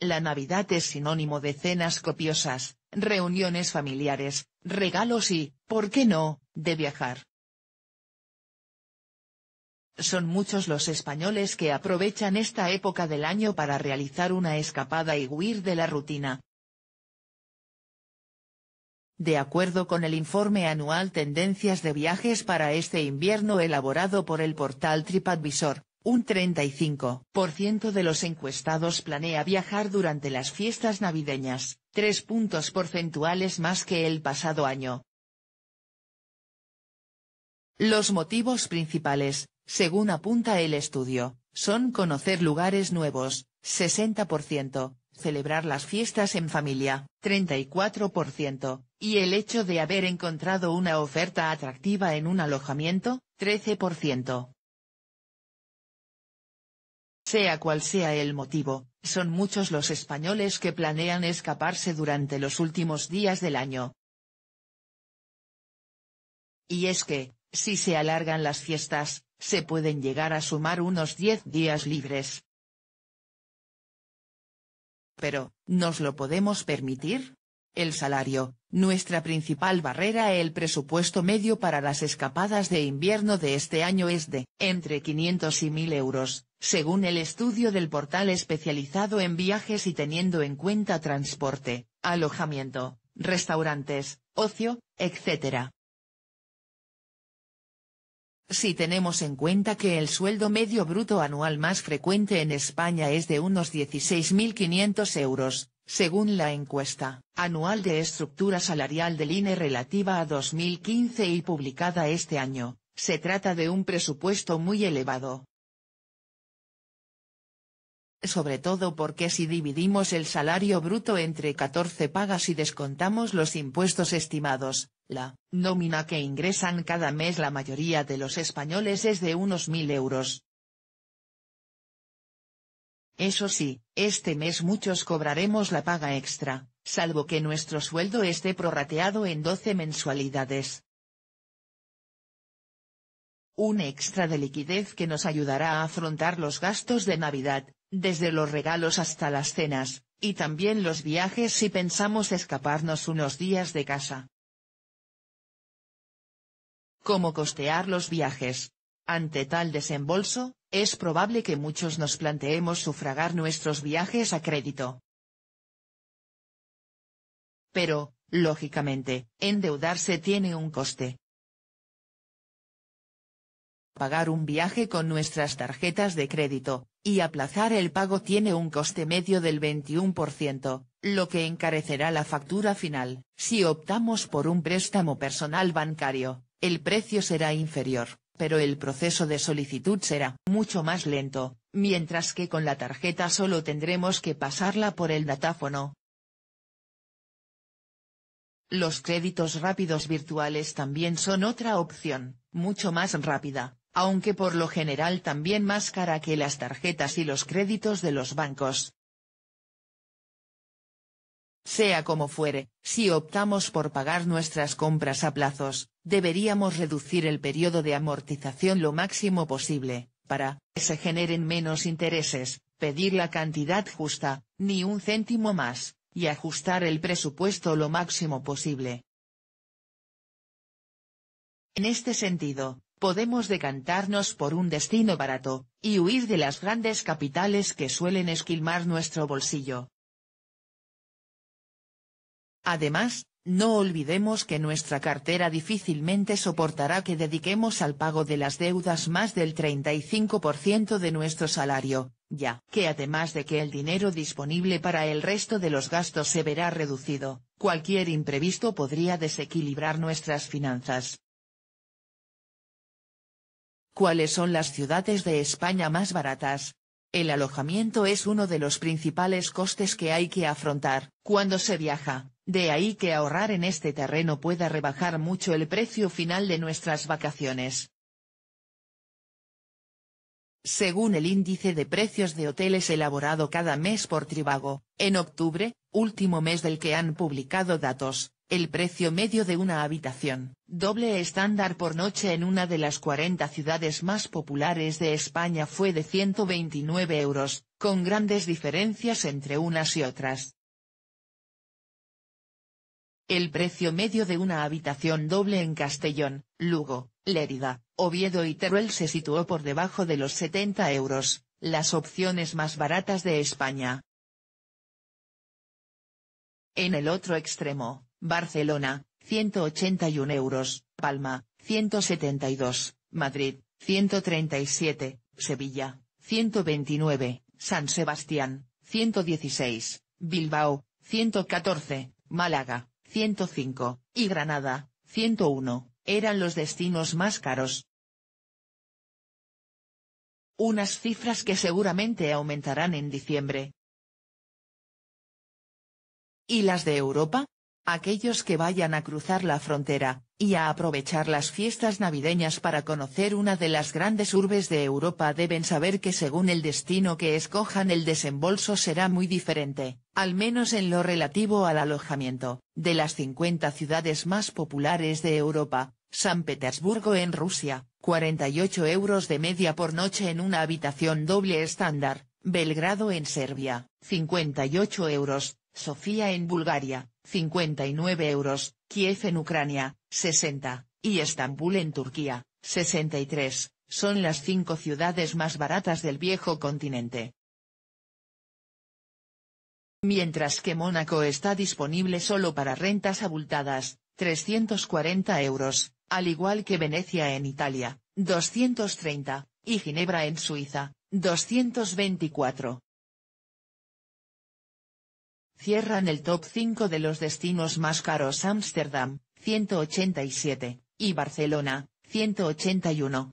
La Navidad es sinónimo de cenas copiosas, reuniones familiares, regalos y, ¿por qué no?, de viajar. Son muchos los españoles que aprovechan esta época del año para realizar una escapada y huir de la rutina. De acuerdo con el informe anual Tendencias de Viajes para este invierno elaborado por el portal TripAdvisor, un 35% de los encuestados planea viajar durante las fiestas navideñas, tres puntos porcentuales más que el pasado año. Los motivos principales, según apunta el estudio, son conocer lugares nuevos, 60%, celebrar las fiestas en familia, 34%, y el hecho de haber encontrado una oferta atractiva en un alojamiento, 13%. Sea cual sea el motivo, son muchos los españoles que planean escaparse durante los últimos días del año. Y es que, si se alargan las fiestas, se pueden llegar a sumar unos 10 días libres. Pero, ¿nos lo podemos permitir? el salario, nuestra principal barrera el presupuesto medio para las escapadas de invierno de este año es de entre 500 y 1000 euros, según el estudio del portal especializado en viajes y teniendo en cuenta transporte, alojamiento, restaurantes, ocio, etc. Si tenemos en cuenta que el sueldo medio bruto anual más frecuente en España es de unos 16.500 euros, según la encuesta anual de estructura salarial del INE relativa a 2015 y publicada este año, se trata de un presupuesto muy elevado. Sobre todo porque si dividimos el salario bruto entre 14 pagas y descontamos los impuestos estimados, la nómina que ingresan cada mes la mayoría de los españoles es de unos 1.000 euros, eso sí, este mes muchos cobraremos la paga extra, salvo que nuestro sueldo esté prorrateado en 12 mensualidades. Un extra de liquidez que nos ayudará a afrontar los gastos de Navidad, desde los regalos hasta las cenas, y también los viajes si pensamos escaparnos unos días de casa. ¿Cómo costear los viajes? Ante tal desembolso, es probable que muchos nos planteemos sufragar nuestros viajes a crédito. Pero, lógicamente, endeudarse tiene un coste. Pagar un viaje con nuestras tarjetas de crédito, y aplazar el pago tiene un coste medio del 21%, lo que encarecerá la factura final. Si optamos por un préstamo personal bancario, el precio será inferior, pero el proceso de solicitud será mucho más lento, mientras que con la tarjeta solo tendremos que pasarla por el datáfono. Los créditos rápidos virtuales también son otra opción, mucho más rápida, aunque por lo general también más cara que las tarjetas y los créditos de los bancos. Sea como fuere, si optamos por pagar nuestras compras a plazos, deberíamos reducir el periodo de amortización lo máximo posible, para que se generen menos intereses, pedir la cantidad justa, ni un céntimo más, y ajustar el presupuesto lo máximo posible. En este sentido, podemos decantarnos por un destino barato, y huir de las grandes capitales que suelen esquilmar nuestro bolsillo. Además, no olvidemos que nuestra cartera difícilmente soportará que dediquemos al pago de las deudas más del 35% de nuestro salario, ya que además de que el dinero disponible para el resto de los gastos se verá reducido, cualquier imprevisto podría desequilibrar nuestras finanzas. ¿Cuáles son las ciudades de España más baratas? El alojamiento es uno de los principales costes que hay que afrontar cuando se viaja, de ahí que ahorrar en este terreno pueda rebajar mucho el precio final de nuestras vacaciones. Según el índice de precios de hoteles elaborado cada mes por Tribago, en octubre, último mes del que han publicado datos, el precio medio de una habitación, doble estándar por noche en una de las 40 ciudades más populares de España fue de 129 euros, con grandes diferencias entre unas y otras. El precio medio de una habitación doble en Castellón, Lugo, Lérida, Oviedo y Teruel se situó por debajo de los 70 euros, las opciones más baratas de España. En el otro extremo, Barcelona, 181 euros, Palma, 172, Madrid, 137, Sevilla, 129, San Sebastián, 116, Bilbao, 114, Málaga, 105, y Granada, 101, eran los destinos más caros. Unas cifras que seguramente aumentarán en diciembre. ¿Y las de Europa? aquellos que vayan a cruzar la frontera, y a aprovechar las fiestas navideñas para conocer una de las grandes urbes de Europa deben saber que según el destino que escojan el desembolso será muy diferente, al menos en lo relativo al alojamiento. De las 50 ciudades más populares de Europa, San Petersburgo en Rusia, 48 euros de media por noche en una habitación doble estándar, Belgrado en Serbia, 58 euros, Sofía en Bulgaria, 59 euros, Kiev en Ucrania, 60, y Estambul en Turquía, 63, son las cinco ciudades más baratas del viejo continente. Mientras que Mónaco está disponible solo para rentas abultadas, 340 euros, al igual que Venecia en Italia, 230, y Ginebra en Suiza, 224 cierran el top 5 de los destinos más caros Ámsterdam, 187, y Barcelona, 181,